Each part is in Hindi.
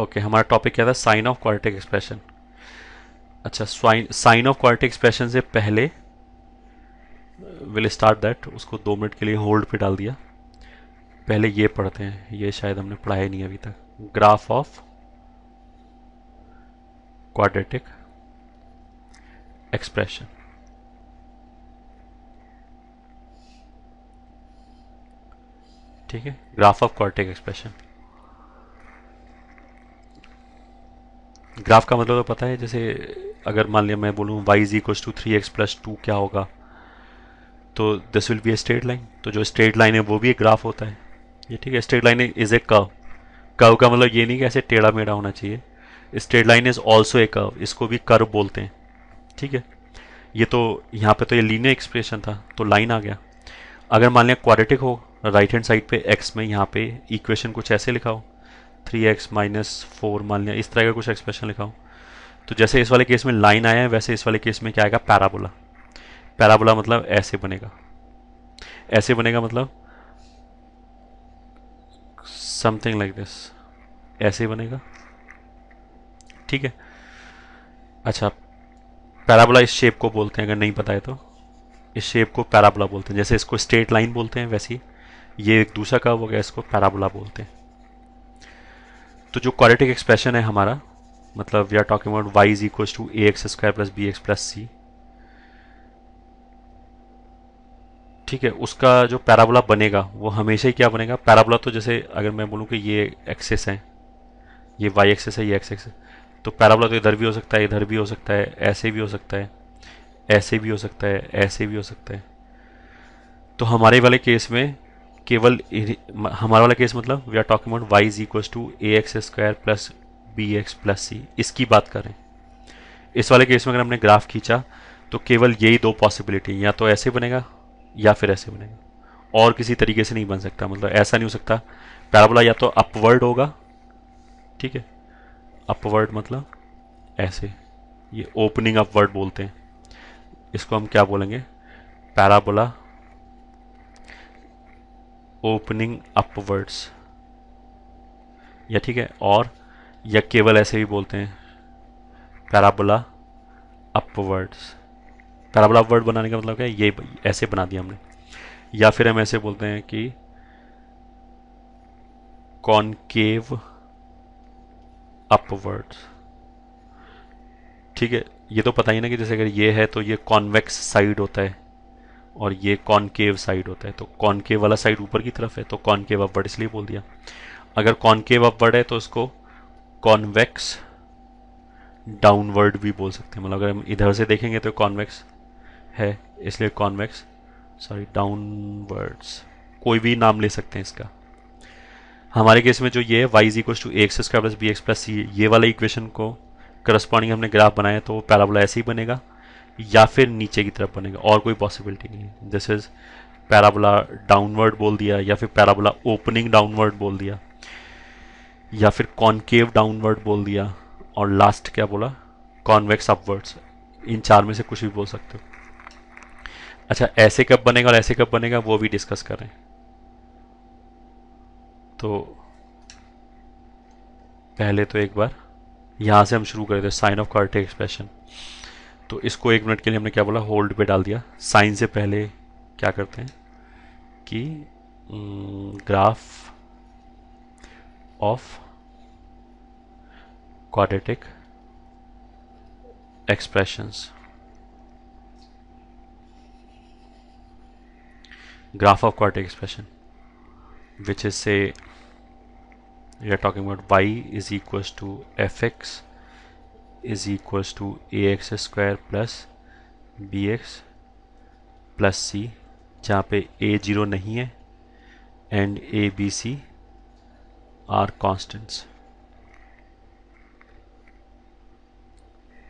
ओके हमारा टॉपिक क्या था साइन ऑफ क्वालिटिक एक्सप्रेशन अच्छा साइन ऑफ क्वालिटिक एक्सप्रेशन से पहले विल स्टार्ट दैट उसको दो मिनट के लिए होल्ड पे डाल दिया पहले ये पढ़ते हैं ये शायद हमने पढ़ाया नहीं अभी तक ग्राफ ऑफ क्वाड्रेटिक एक्सप्रेशन ठीक है graph of quadratic expression graph का मतलब तो पता है जैसे अगर मान लिया मैं बोलूँ y is equal to three x plus two क्या होगा तो this will be a straight line तो जो स्ट्रेट लाइन है वो भी एक ग्राफ होता है ये ठीक है straight line is a curve curve का मतलब ये नहीं कि ऐसे टेढ़ा मेढ़ा होना चाहिए straight line is also a curve इसको भी कर्व बोलते हैं ठीक है ये तो यहाँ पे तो ये लीनियर एक्सप्रेशन था तो लाइन आ गया अगर मान लिया क्वाड्रेटिक हो राइट हैंड साइड पे एक्स में यहाँ पे इक्वेशन कुछ ऐसे लिखा हो थ्री एक्स माइनस फोर मान लिया इस तरह का कुछ एक्सप्रेशन लिखा हूँ तो जैसे इस वाले केस में लाइन आया है वैसे इस वाले केस में क्या आएगा पैराबोला पैराबोला मतलब ऐसे बनेगा ऐसे बनेगा मतलब समथिंग लाइक दिस ऐसे ही बनेगा ठीक है अच्छा पैराबोला इस शेप को बोलते हैं अगर नहीं पता है तो इस शेप को पैराबोला बोलते हैं जैसे इसको स्ट्रेट लाइन बोलते हैं वैसे ही ये एक दूसरा कर्व हो गया इसको पैराबोला बोलते हैं तो जो क्वालिटिक एक्सप्रेशन है हमारा मतलब we are talking about y is equals to a x square plus b x plus c ठीक है उसका जो पैराबोला बनेगा वो हमेशा ही क्या बनेगा पैराबोला तो जैसे अगर मैं बोलूँ कि ये एक्सेस है ये वाई एक्सेस है ये एक्स एक्सेस तो पैराबोला तो इधर भी हो सकता है इधर भी हो सकता है ऐसे भी हो सकता है ऐसे भी हो सकता है ऐसे भी हो सकता है तो हमारे वाले केस में केवल हमारा वाला केस मतलब we are talking about y is equal to a x square plus b x plus c इसकी बात करें इस वाले केस में अगर हमने ग्राफ खींचा तो केवल यही दो पॉसिबिलिटी या तो ऐसे बनेगा या फिर ऐसे बनेगा और किसी तरीके से नहीं बन सकता मतलब ऐसा नहीं हो सकता पैराबोला या तो अपवर्ड होगा ठीक है अपवर्ड मतलब ऐसे ये ओपनिंग अपवर्ड बोलते हैं इसको हम क्या बोलेंगे पैराबोला ओपनिंग अपवर्ड्स या ठीक है और या केवल ऐसे भी बोलते हैं पैराबोला अपवर्ड्स पैराबोला अपवर्ड बनाने का मतलब क्या है ये ऐसे बना दिया हमने या फिर हम ऐसे बोलते हैं कि कॉनकेव अपवर्ड्स ठीक है ये तो पता ही ना कि जैसे अगर ये है तो ये कॉन्वेक्स साइड होता है और ये कॉनकेव साइड होता है तो कॉनकेव वाला साइड ऊपर की तरफ है तो कॉनकेव अपवर्ड इसलिए बोल दिया अगर कॉनकेव अपवर्ड है तो इसको कॉन्वेक्स डाउनवर्ड भी बोल सकते हैं मतलब अगर हम इधर से देखेंगे तो कॉन्वेक्स है इसलिए कॉन्वेक्स सॉरी डाउनवर्ड्स कोई भी नाम ले सकते हैं इसका हमारे केस में जो ये है y is equal to x square plus b x plus c ये वाला इक्वेशन को करस्पॉन्डिंग हमने ग्राफ बनाया तो पैराबोला ऐसे ही बनेगा या फिर नीचे की तरफ बनेगा और कोई पॉसिबिलिटी नहीं है दिस इज़ पैराबोला डाउनवर्ड बोल दिया या फिर पैराबोला ओपनिंग डाउनवर्ड बोल दिया या फिर कॉन्केव डाउनवर्ड बोल दिया और लास्ट क्या बोला कॉन्वेक्स अपवर्ड्स इन चार में से कुछ भी बोल सकते हो अच्छा ऐसे कब बनेगा और ऐसे कब बनेगा वो भी डिस्कस करें तो पहले तो एक बार यहाँ से हम शुरू करते हैं साइन ऑफ कार्टिक एक्सप्रेशन तो इसको एक मिनट के लिए हमने क्या बोला होल्ड पे डाल दिया साइन से पहले क्या करते हैं कि graph of quadratic expressions graph of quadratic expression which is से we are talking about y is equal to f x is equals to ax square plus b x plus c जहाँ पे ए जीरो नहीं है and a b c are constants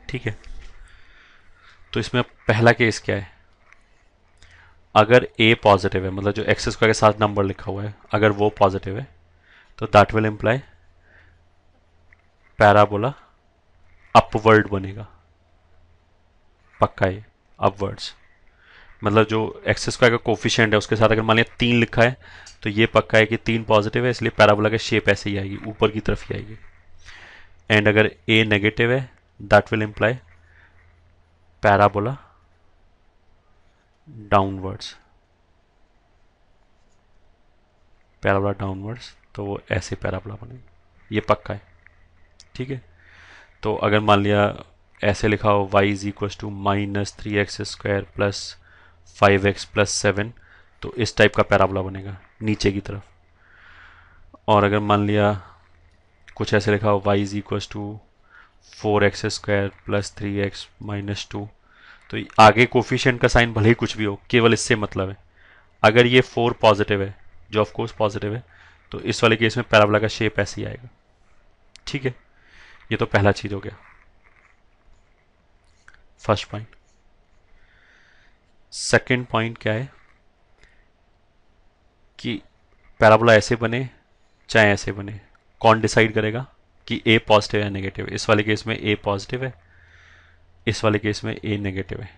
ठीक है तो इसमें पहला केस क्या है अगर ए पॉजिटिव है मतलब जो एक्स स्क्वायर के साथ नंबर लिखा हुआ है अगर वो पॉजिटिव है तो that will imply parabola upward बनेगा पक्का ये अपवर्ड्स मतलब जो एक्स स्क्वायर का कोफिशियंट है उसके साथ अगर मान लिया तीन लिखा है तो ये पक्का है कि तीन पॉजिटिव है इसलिए पैराबोला का शेप ऐसे ही आएगी ऊपर की तरफ ही आएगी एंड अगर ए नेगेटिव है that will imply parabola downwards parabola downwards तो वो ऐसे पैराबोला बनेगी ये पक्का है ठीक है तो अगर मान लिया ऐसे लिखा हो y is equal to minus three x square plus five x plus seven तो इस टाइप का पैराबोला बनेगा नीचे की तरफ और अगर मान लिया कुछ ऐसे लिखा हो y is equal to four x square plus three x minus two तो आगे कोफिशियंट का साइन भले ही कुछ भी हो केवल इससे मतलब है अगर ये फोर पॉजिटिव है जो ऑफकोर्स पॉजिटिव है तो इस वाले केस में पैराबोला का शेप ऐसे ही आएगा ठीक है ये तो पहला चीज हो गया फर्स्ट पॉइंट सेकंड पॉइंट क्या है कि पैराबोला ऐसे बने चाहे ऐसे बने कौन डिसाइड करेगा कि ए पॉजिटिव है नेगेटिव इस वाले केस में ए पॉजिटिव है इस वाले केस में ए नेगेटिव है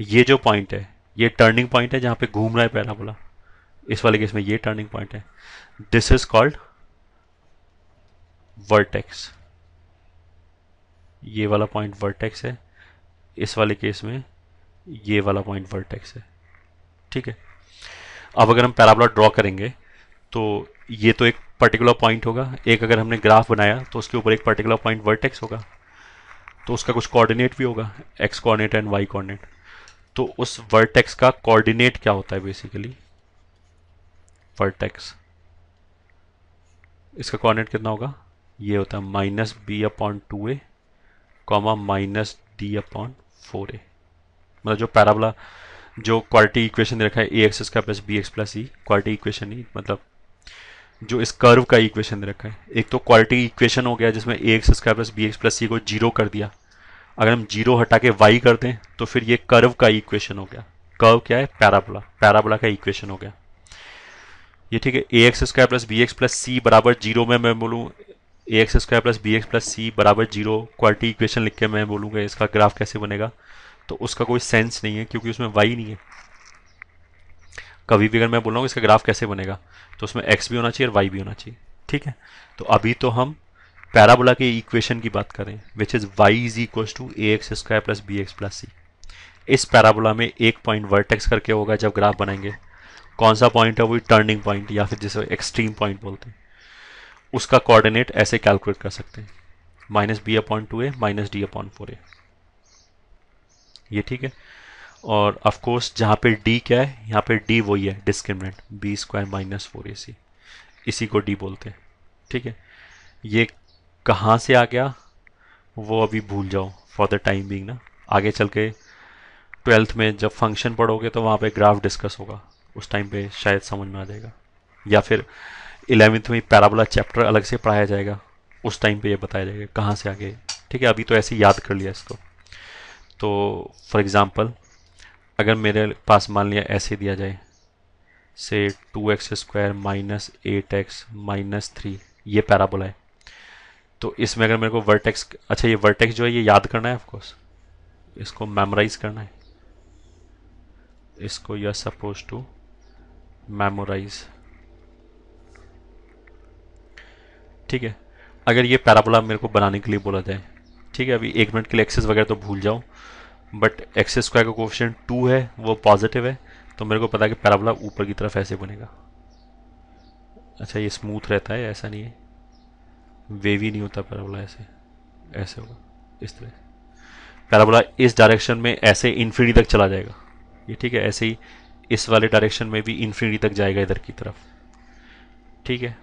ये जो पॉइंट है ये टर्निंग पॉइंट है जहां पे घूम रहा है पैराबोला इस वाले केस में ये टर्निंग पॉइंट है दिस इज कॉल्ड वर्टेक्स ये वाला पॉइंट वर्टेक्स है इस वाले केस में ये वाला पॉइंट वर्टेक्स है ठीक है अब अगर हम पैराबोला ड्रॉ करेंगे तो ये तो एक पर्टिकुलर पॉइंट होगा एक अगर हमने ग्राफ बनाया तो उसके ऊपर एक पर्टिकुलर पॉइंट वर्टेक्स होगा तो उसका कुछ कोऑर्डिनेट भी होगा x coordinate and y coordinate तो उस वर्टेक्स का कोऑर्डिनेट क्या होता है बेसिकली वर्टेक्स इसका कोऑर्डिनेट कितना होगा ये होता है minus b upon two a comma minus D upon four a मतलब जो पैराबला जो क्वालिटी इक्वेशन दे रखा है a x square plus b x plus e quadratic equation ही मतलब जो इस कर्व का इक्वेशन दे रखा है एक तो क्वालिटी इक्वेशन हो गया जिसमें a x square plus b x plus c को जीरो कर दिया अगर हम जीरो हटा के वाई कर दें तो फिर ये कर्व का इक्वेशन हो गया कर्व क्या है पैराबोला पैराबोला का इक्वेशन हो गया ये ठीक है a x square plus b x plus c बराबर जीरो में मैं बोलूँ a x square plus b x plus c बराबर जीरो क्वालिटी इक्वेशन लिख के मैं बोलूँगा इसका ग्राफ कैसे बनेगा तो उसका कोई सेंस नहीं है क्योंकि उसमें वाई नहीं है कभी भी अगर मैं बोल रहा इसका ग्राफ कैसे बनेगा तो उसमें एक्स भी होना चाहिए और वाई भी होना चाहिए ठीक है तो अभी तो हम पैराबोला के इक्वेशन की बात करें which is y is equal to a x square plus b x plus c इस पैराबोला में एक पॉइंट वर्टेक्स करके होगा जब ग्राफ बनाएंगे कौन सा पॉइंट है वो टर्निंग पॉइंट या फिर जिसे एक्सट्रीम पॉइंट बोलते हैं उसका कोऑर्डिनेट ऐसे कैलकुलेट कर सकते हैं minus b upon two a minus D upon four a ये ठीक है और ऑफ कोर्स जहाँ पे डी क्या है यहाँ पे डी वही है discriminant b square minus four a c इसी को डी बोलते हैं ठीक है ये कहाँ से आ गया वो अभी भूल जाओ फॉर द टाइम बिंग ना आगे चल के ट्वेल्थ में जब फंक्शन पढ़ोगे तो वहाँ पे ग्राफ डिस्कस होगा उस टाइम पे शायद समझ में आ जाएगा या फिर इलेवेंथ में पैराबोला चैप्टर अलग से पढ़ाया जाएगा उस टाइम पे ये बताया जाएगा कहाँ से आगे ठीक है अभी तो ऐसे याद कर लिया इसको तो फॉर एग्ज़ाम्पल अगर मेरे पास मान लिया ऐसे दिया जाए से two x square minus eight x minus three ये पैराबोला है तो इसमें अगर मेरे को वर्टेक्स अच्छा ये वर्टेक्स जो है ये याद करना है ऑफकोर्स इसको मेमोराइज करना है इसको you are supposed to memorise ठीक है अगर ये पैराबोला मेरे को बनाने के लिए बोला जाए ठीक है अभी एक मिनट के लिए एक्सेस वगैरह तो भूल जाऊँ बट एक्स स्क्वायर का क्वेश्चन टू है वो पॉजिटिव है तो मेरे को पता है कि पैराबोला ऊपर की तरफ ऐसे बनेगा अच्छा ये स्मूथ रहता है ऐसा नहीं है वेवी नहीं होता पैराबोला ऐसे ऐसे होगा इस तरह पैराबोला इस डायरेक्शन में ऐसे इन्फिनिटी तक चला जाएगा ये ठीक है ऐसे ही इस वाले डायरेक्शन में भी इन्फिनिटी तक जाएगा इधर की तरफ ठीक है